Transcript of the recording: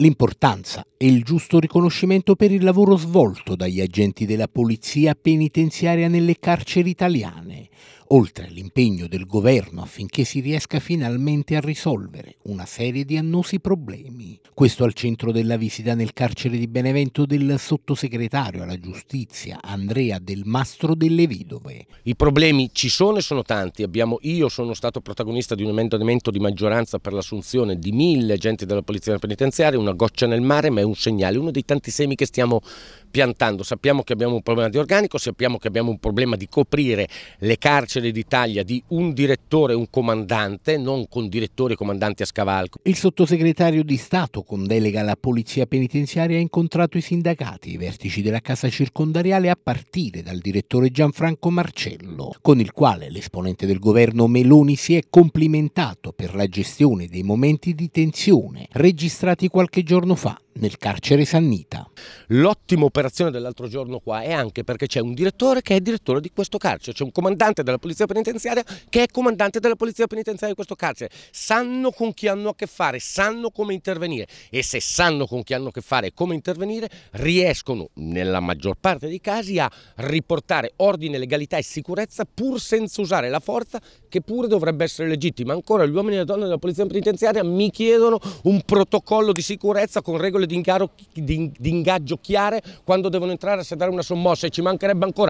l'importanza e il giusto riconoscimento per il lavoro svolto dagli agenti della polizia penitenziaria nelle carceri italiane, oltre all'impegno del governo affinché si riesca finalmente a risolvere una serie di annosi problemi. Questo al centro della visita nel carcere di Benevento del sottosegretario alla giustizia Andrea Del Mastro delle Vidove. I problemi ci sono e sono tanti. Abbiamo, io sono stato protagonista di un emendamento di maggioranza per l'assunzione di mille agenti della polizia penitenziaria, una goccia nel mare, ma è un segnale, uno dei tanti semi che stiamo piantando. Sappiamo che abbiamo un problema di organico, sappiamo che abbiamo un problema di coprire le carceri d'Italia di un direttore e un comandante, non con direttori e comandanti a scavalco. Il sottosegretario di Stato con delega alla polizia penitenziaria ha incontrato i sindacati, i vertici della casa circondariale, a partire dal direttore Gianfranco Marcello, con il quale l'esponente del governo Meloni si è complimentato per la gestione dei momenti di tensione registrati qualche giorno fa nel carcere Sannita. L'ottima operazione dell'altro giorno qua è anche perché c'è un direttore che è direttore di questo carcere, c'è un comandante della polizia penitenziaria che è comandante della polizia penitenziaria di questo carcere. Sanno con chi hanno a che fare, sanno come intervenire e se sanno con chi hanno a che fare e come intervenire riescono nella maggior parte dei casi a riportare ordine, legalità e sicurezza pur senza usare la forza che pure dovrebbe essere legittima. Ancora gli uomini e le donne della polizia penitenziaria mi chiedono un protocollo di sicurezza con regole di, ingaro, di, di ingaggio chiare quando devono entrare a sedare una sommossa e ci mancherebbe ancora